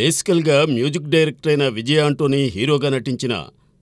బేసికల్గా music director అయిన Vijay Antony హీరోగా నటించిన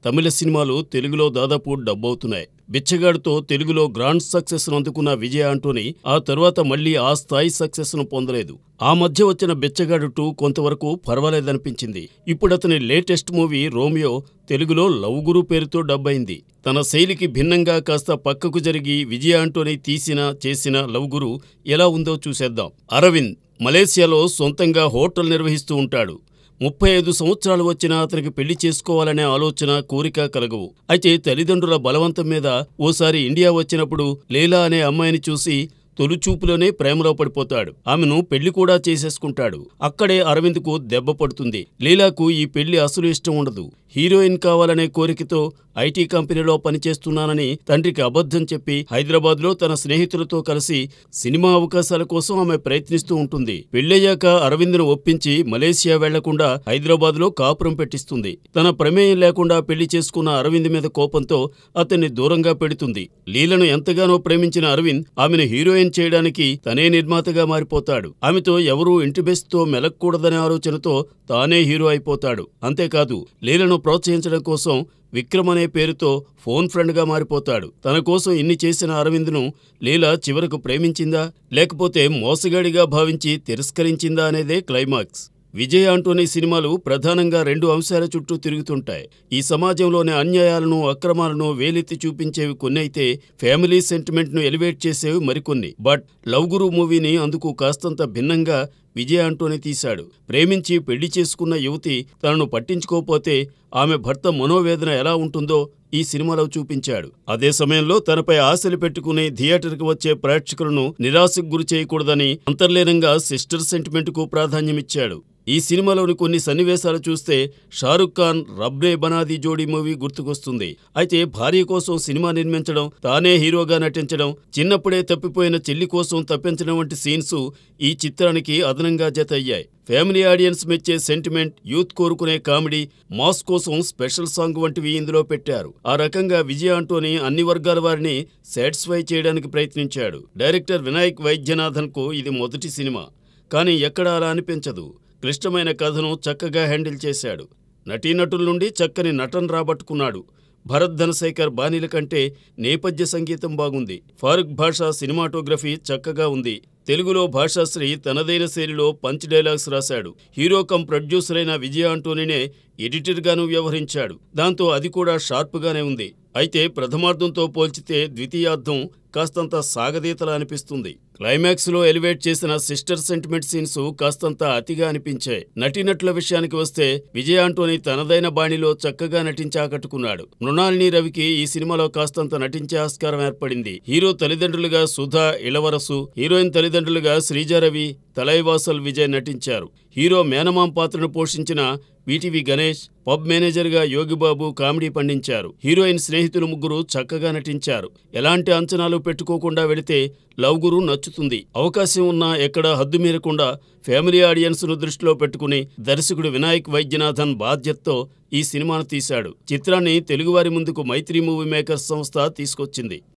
తమిళ సినిమాలు తెలుగులో దాదాపు డబ్బవుతున్నాయి బిచ్చగాడితో తెలుగులో గ్రాండ్ సక్సెస్ను అందుకున్న విజయ అంటోని ఆ తర్వాత మళ్లీ ఆ స్థాయి సక్సెస్ను పొందలేదు ఆ మధ్య వచ్చిన బిచ్చగాడు టూ కొంతవరకు పర్వాలేదనిపించింది ఇప్పుడతని లేటెస్ట్ మూవీ రోమియో తెలుగులో లవ్ గురు పేరుతో డబ్బైంది తన శైలికి భిన్నంగా కాస్త పక్కకు జరిగి విజయ ఆంటోనీ తీసిన చేసిన లవ్ గురు ఎలా ఉందో చూసేద్దాం అరవింద్ మలేసియాలో సొంతంగా హోటల్ నిర్వహిస్తూ ఉంటాడు ముప్పై ఐదు సంవత్సరాలు వచ్చినా అతనికి పెళ్లి చేసుకోవాలనే ఆలోచన కోరిక కలగవు అయితే తల్లిదండ్రుల బలవంతం మీద ఓసారి ఇండియా వచ్చినప్పుడు లీలా అనే అమ్మాయిని చూసి తొలిచూపులోనే ప్రేమలో పడిపోతాడు ఆమెను పెళ్లి కూడా చేసేసుకుంటాడు అక్కడే అరవింద్కు దెబ్బ పడుతుంది లీలాకు ఈ పెళ్లి అసలు ఇష్టం ఉండదు హీరోయిన్ కావాలనే కోరికతో ఐటీ కంపెనీలో పనిచేస్తున్నానని తండ్రికి అబద్ధం చెప్పి హైదరాబాద్లో తన స్నేహితులతో కలిసి సినిమా అవకాశాల కోసం ఆమె ప్రయత్నిస్తూ ఉంటుంది పెళ్లయ్యాక అరవింద్ను ఒప్పించి మలేషియా వెళ్లకుండా హైదరాబాద్లో కాపురం పెట్టిస్తుంది తన ప్రమేయం లేకుండా పెళ్లి చేసుకున్న అరవింద్ మీద కోపంతో అతన్ని దూరంగా పెడుతుంది లీలను ఎంతగానో ప్రేమించిన అరవింద్ ఆమెను హీరోయిన్ సాయం చేయడానికి తనే నిర్మాతగా మారిపోతాడు ఆమెతో ఎవరూ ఇంటి బెస్ట్తో మెలక్కూడదనే ఆలోచనతో తానే హీరో అయిపోతాడు అంతేకాదు లీలను ప్రోత్సహించడం కోసం విక్రమ్ అనే పేరుతో ఫోన్ ఫ్రెండ్గా మారిపోతాడు తన కోసం ఇన్ని చేసిన అరవింద్ను లీల చివరకు ప్రేమించిందా లేకపోతే మోసగాడిగా భావించి తిరస్కరించిందా అనేదే క్లైమాక్స్ విజయ్ ఆంటోనీ సినిమాలు ప్రధానంగా రెండు అంశాల చుట్టూ తిరుగుతుంటాయి ఈ సమాజంలోని అన్యాయాలను అక్రమాలను వేలెత్తి చూపించేవి కొన్ని అయితే ఫ్యామిలీ సెంటిమెంట్ను ఎలివేట్ చేసేవి మరికొన్ని బట్ లవ్ గురు మూవీని అందుకు కాస్తంత భిన్నంగా విజయ్ అంటూనే తీశాడు ప్రేమించి పెళ్లి చేసుకున్న యువతి తనను పట్టించుకోపోతే ఆమె భర్త మనోవేదన ఎలా ఉంటుందో ఈ సినిమాలో చూపించాడు అదే సమయంలో తనపై ఆశలు పెట్టుకుని థియేటర్కి వచ్చే ప్రేక్షకులను నిరాశకు గురి చేయకూడదని అంతర్లీనంగా సిస్టర్ సెంటిమెంట్కు ప్రాధాన్యమిచ్చాడు ఈ సినిమాలోని కొన్ని సన్నివేశాలు చూస్తే షారుఖ్ ఖాన్ రబ్రే బనాది జోడీ మూవీ గుర్తుకొస్తుంది అయితే భార్య కోసం సినిమా నిర్మించడం తానే హీరోగా నటించడం చిన్నప్పుడే తప్పిపోయిన చెల్లి కోసం తప్పించడం వంటి సీన్సు ఈ చిత్రానికి అదనంగా జత అయ్యాయి ఫ్యామిలీ ఆడియన్స్ మెచ్చే సెంటిమెంట్ యూత్ కోరుకునే కామెడీ మాస్ కోసం స్పెషల్ సాంగ్ వంటివి ఇందులో పెట్టారు ఆ రకంగా విజయ అంటోని అన్ని వర్గాల వారిని సాటిస్ఫై చేయడానికి ప్రయత్నించాడు డైరెక్టర్ వినాయక్ వైద్యనాథన్ కు ఇది మొదటి సినిమా కానీ ఎక్కడా అలా అనిపించదు క్లిష్టమైన కథను చక్కగా హ్యాండిల్ చేశాడు నటీనటుల నుండి చక్కని నటన రాబట్టుకున్నాడు భరత్ ధనశేఖర్ బాణీల కంటే నేపథ్య సంగీతం బాగుంది ఫారూక్ భాషా సినిమాటోగ్రఫీ చక్కగా ఉంది తెలుగులో భాషాశ్రీ తనదైన శైలిలో పంచ్ డైలాగ్స్ రాశాడు హీరో కం ప్రొడ్యూసర్ అయిన విజయ అంటోనీనే ఎడిటర్గాను వ్యవహరించాడు దాంతో అది కూడా షార్ప్గానే ఉంది అయితే ప్రథమార్థంతో పోల్చితే ద్వితీయార్థం కాస్తంత సాగదీతలా అనిపిస్తుంది క్లైమాక్స్లో ఎలివేట్ చేసిన సిస్టర్ సెంటిమెంట్ సీన్స్ కాస్తంత అతిగా అనిపించాయి నటీనటుల విషయానికి వస్తే విజయ్ ఆంటోని తనదైన బాణిలో చక్కగా నటించి ఆకట్టుకున్నాడు మృణాలిని రవికి ఈ సినిమాలో కాస్తంత నటించే ఆస్కారం ఏర్పడింది హీరో తల్లిదండ్రులుగా సుధా ఇళవరసు హీరోయిన్ తల్లిదండ్రులుగా శ్రీజారవి తలైవాసల్ విజయ్ నటించారు హీరో మేనమాం పాత్రను పోషించిన వీటివి గణేష్ పబ్ మేనేజర్గా యోగిబాబు కామెడీ పండించారు హీరోయిన్ స్నేహితులు ముగ్గురు చక్కగా నటించారు ఎలాంటి అంచనాలు పెట్టుకోకుండా వెళితే లవ్ గురు నచ్చుతుంది అవకాశం ఉన్నా ఎక్కడా హద్దు మీరకుండా ఫ్యామిలీ ఆడియన్స్ను దృష్టిలో పెట్టుకుని దర్శకుడు వినాయక్ వైద్యనాథన్ బాధ్యతతో ఈ సినిమాను తీశాడు చిత్రాన్ని తెలుగువారి ముందుకు మైత్రి మూవీ మేకర్స్ సంస్థ తీసుకొచ్చింది